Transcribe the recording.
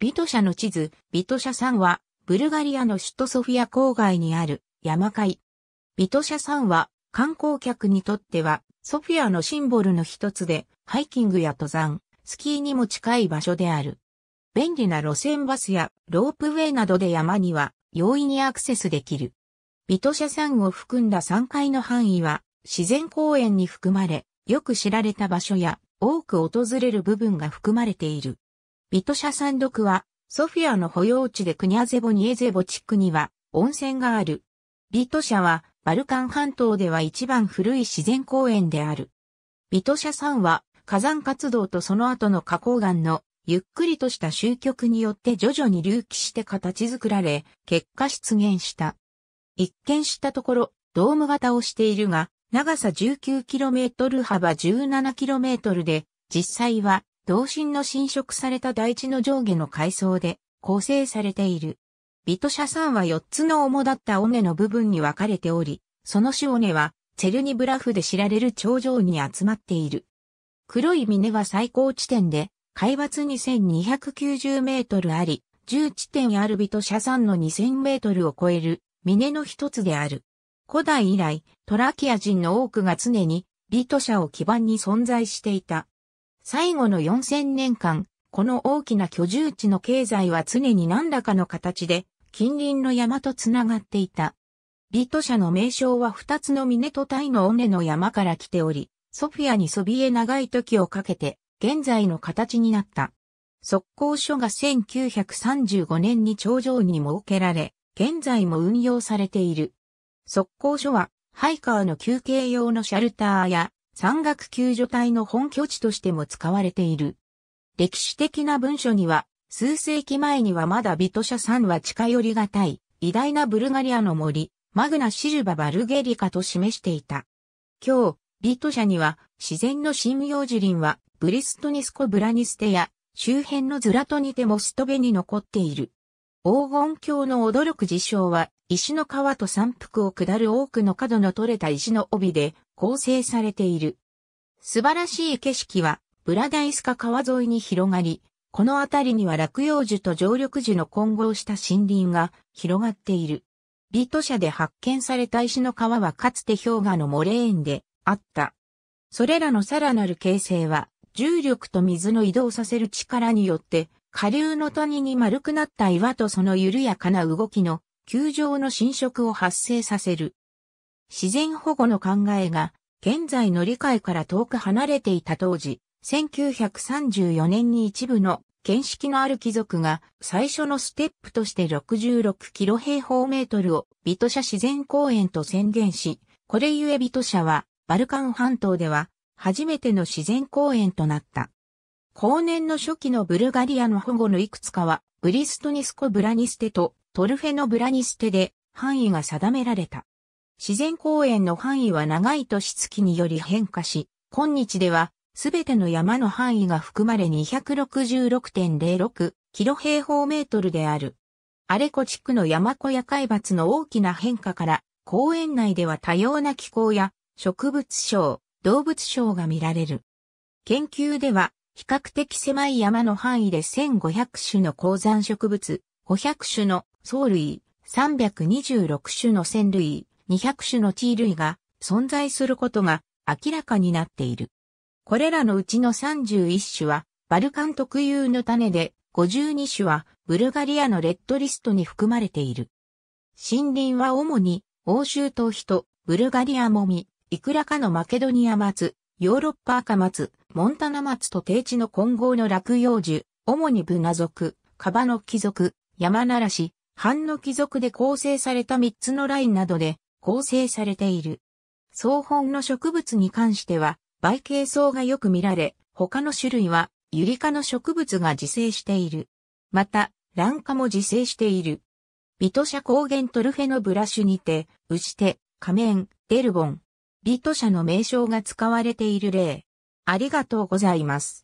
ビトシャの地図、ビトシャんは、ブルガリアの首都ソフィア郊外にある山海。ビトシャんは、観光客にとっては、ソフィアのシンボルの一つで、ハイキングや登山、スキーにも近い場所である。便利な路線バスやロープウェイなどで山には容易にアクセスできる。ビトシャ山を含んだ3階の範囲は、自然公園に含まれ、よく知られた場所や、多く訪れる部分が含まれている。ビトシャ山麓は、ソフィアの保養地でクニャゼボニエゼボ地区には温泉がある。ビトシャは、バルカン半島では一番古い自然公園である。ビトシャ山は、火山活動とその後の花崗岩の、ゆっくりとした集局によって徐々に隆起して形作られ、結果出現した。一見したところ、ドーム型をしているが、長さ 19km 幅 17km で、実際は同心の侵食された台地の上下の階層で構成されている。ビト社山は4つの主だった尾根の部分に分かれており、その主尾根はチェルニブラフで知られる頂上に集まっている。黒い峰は最高地点で、海抜2290メートルあり、10地点あるビト社山の2000メートルを超える峰の一つである。古代以来、トラキア人の多くが常にビト社を基盤に存在していた。最後の4000年間、この大きな居住地の経済は常に何らかの形で近隣の山とつながっていた。ビト社の名称は二つの峰とタイの尾根の山から来ており、ソフィアにそびえ長い時をかけて現在の形になった。速攻所が1935年に頂上に設けられ、現在も運用されている。速攻所はハイカーの休憩用のシャルターや山岳救助隊の本拠地としても使われている。歴史的な文書には、数世紀前にはまだビトシャんは近寄りがたい、偉大なブルガリアの森、マグナシルバ・バルゲリカと示していた。今日、ビトシャには自然の針葉樹林はブリストニスコ・ブラニステや周辺のズラトニテ・モストベに残っている。黄金鏡の驚く事象は石の川と山腹を下る多くの角の取れた石の帯で構成されている。素晴らしい景色は、ブラダイスカ川沿いに広がり、この辺りには落葉樹と常緑樹の混合した森林が広がっている。ビト社で発見された石の川はかつて氷河のモレーンであった。それらのさらなる形成は、重力と水の移動させる力によって、下流の谷に丸くなった岩とその緩やかな動きの球状の侵食を発生させる。自然保護の考えが、現在の理解から遠く離れていた当時、1934年に一部の見識のある貴族が最初のステップとして66キロ平方メートルをビト社自然公園と宣言し、これゆえビト社はバルカン半島では初めての自然公園となった。後年の初期のブルガリアの保護のいくつかはブリストニスコ・ブラニステとトルフェノ・ブラニステで範囲が定められた。自然公園の範囲は長い年月により変化し、今日ではすべての山の範囲が含まれ266.06キロ平方メートルである。アレコ地区の山小屋海抜の大きな変化から、公園内では多様な気候や植物症、動物症が見られる。研究では、比較的狭い山の範囲で1500種の高山植物、500種の藻類、326種の線類、200種の地類が存在することが明らかになっている。これらのうちの31種はバルカン特有の種で52種はブルガリアのレッドリストに含まれている。森林は主に欧州とブルガリアもみ、いくらかのマケドニア松、ヨーロッパ赤松、モンタナ松と低地の混合の落葉樹、主にブナ族、カバノ貴族、山ならし、ハンノ貴族で構成された3つのラインなどで構成されている。草本の植物に関しては、倍形層がよく見られ、他の種類は、ユリ科の植物が自生している。また、卵科も自生している。ビト社高原トルフェのブラシュにて、ウシテ、仮面、デルボン。ビト社の名称が使われている例。ありがとうございます。